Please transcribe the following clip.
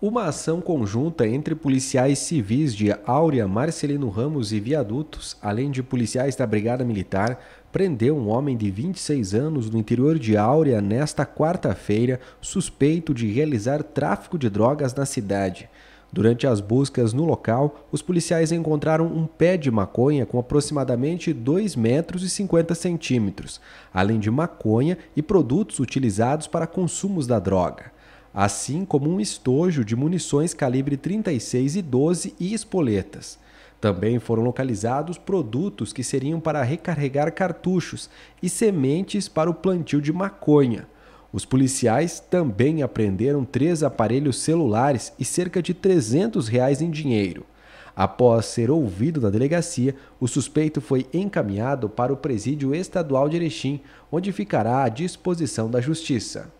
Uma ação conjunta entre policiais civis de Áurea Marcelino Ramos e Viadutos, além de policiais da Brigada Militar, prendeu um homem de 26 anos no interior de Áurea nesta quarta-feira, suspeito de realizar tráfico de drogas na cidade. Durante as buscas no local, os policiais encontraram um pé de maconha com aproximadamente 2 metros e 50 centímetros, além de maconha e produtos utilizados para consumos da droga assim como um estojo de munições calibre 36 e 12 e espoletas. Também foram localizados produtos que seriam para recarregar cartuchos e sementes para o plantio de maconha. Os policiais também apreenderam três aparelhos celulares e cerca de 300 reais em dinheiro. Após ser ouvido na delegacia, o suspeito foi encaminhado para o presídio estadual de Erechim, onde ficará à disposição da justiça.